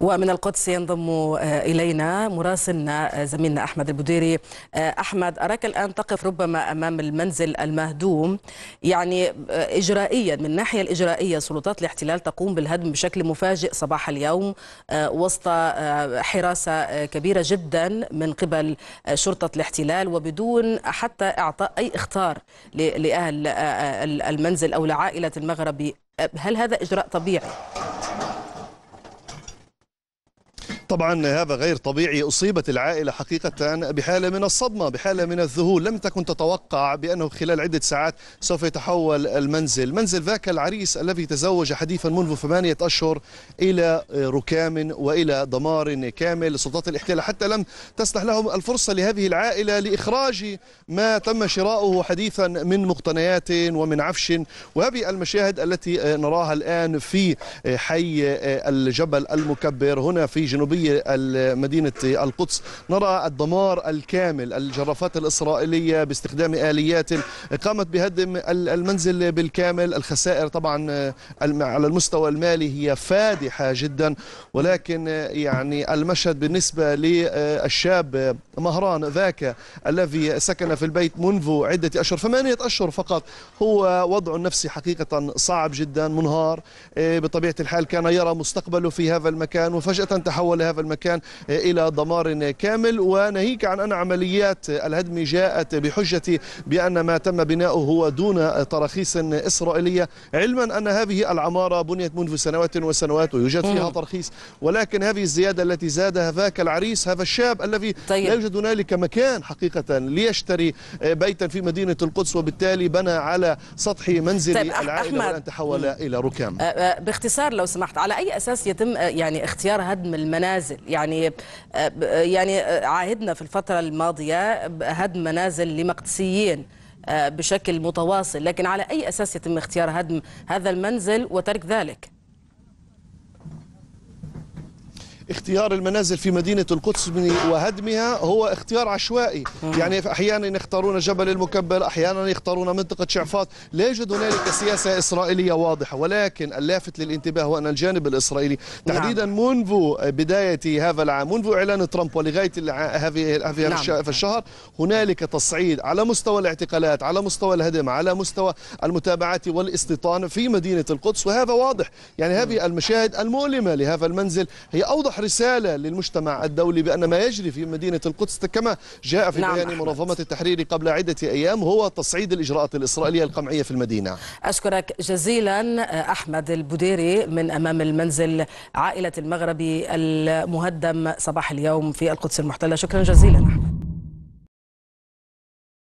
ومن القدس ينضم آه، إلينا مراسلنا آه، زميلنا أحمد البديري آه، أحمد أراك الآن تقف ربما أمام المنزل المهدوم يعني إجرائيا من الناحية الإجرائية سلطات الاحتلال تقوم بالهدم بشكل مفاجئ صباح اليوم وسط حراسة كبيرة جدا من قبل شرطة الاحتلال وبدون حتى إعطاء أي اختار لأهل المنزل أو لعائلة المغربي هل هذا إجراء طبيعي؟ طبعا هذا غير طبيعي أصيبت العائلة حقيقة بحالة من الصدمة بحالة من الذهول لم تكن تتوقع بأنه خلال عدة ساعات سوف يتحول المنزل منزل ذاك العريس الذي تزوج حديثا منذ ثمانية أشهر إلى ركام وإلى دمار كامل سلطات الاحتلال حتى لم تسنح لهم الفرصة لهذه العائلة لإخراج ما تم شراؤه حديثا من مقتنيات ومن عفش وهذه المشاهد التي نراها الآن في حي الجبل المكبر هنا في جنوبية الشرقية مدينة القدس نرى الدمار الكامل الجرافات الإسرائيلية باستخدام آليات قامت بهدم المنزل بالكامل الخسائر طبعا آه، على المستوى المالي هي فادحة جدا ولكن آه، يعني المشهد بالنسبة للشاب آه، مهران ذاك الذي سكن في البيت منذ عدة أشهر ثمانية أشهر فقط هو وضع النفسي حقيقة صعب جدا منهار بطبيعة الحال كان يرى مستقبله في هذا المكان وفجأة تحول هذا المكان إلى دمار كامل وناهيك عن أن عمليات الهدم جاءت بحجة بأن ما تم بناؤه هو دون تراخيص إسرائيلية علما أن هذه العمارة بنيت منذ سنوات وسنوات ويوجد فيها ترخيص ولكن هذه الزيادة التي زادها ذاك العريس هذا الشاب الذي طيب. لا يوجد هنالك مكان حقيقة ليشتري بيتا في مدينة القدس وبالتالي بنى على سطح منزل طيب العائلة والآن تحول إلى ركام آه، آه، باختصار لو سمحت على أي أساس يتم آه، يعني اختيار هدم المنازل منازل يعني آه، آه، يعني آه، عهدنا في الفترة الماضية هدم منازل لمقدسيين بشكل متواصل لكن على أي أساس يتم اختيار هدم هذا المنزل وترك ذلك اختيار المنازل في مدينة القدس وهدمها هو اختيار عشوائي يعني أحيانا يختارون جبل المكبر أحيانا يختارون منطقة شعفاط لا يوجد هنالك سياسة إسرائيلية واضحة ولكن اللافت للانتباه هو أن الجانب الإسرائيلي تحديدا نعم. منذ بداية هذا العام منذ إعلان ترامب ولغاية هذه نعم. الشهر هنالك تصعيد على مستوى الاعتقالات على مستوى الهدم على مستوى المتابعات والاستيطان في مدينة القدس وهذا واضح يعني هذه المشاهد المؤلمة لهذا المنزل هي أوضح رساله للمجتمع الدولي بان ما يجري في مدينه القدس كما جاء في نعم بيان منظمه التحرير قبل عده ايام هو تصعيد الاجراءات الاسرائيليه القمعيه في المدينه. اشكرك جزيلا احمد البديري من امام المنزل عائله المغربي المهدم صباح اليوم في القدس المحتله، شكرا جزيلا احمد.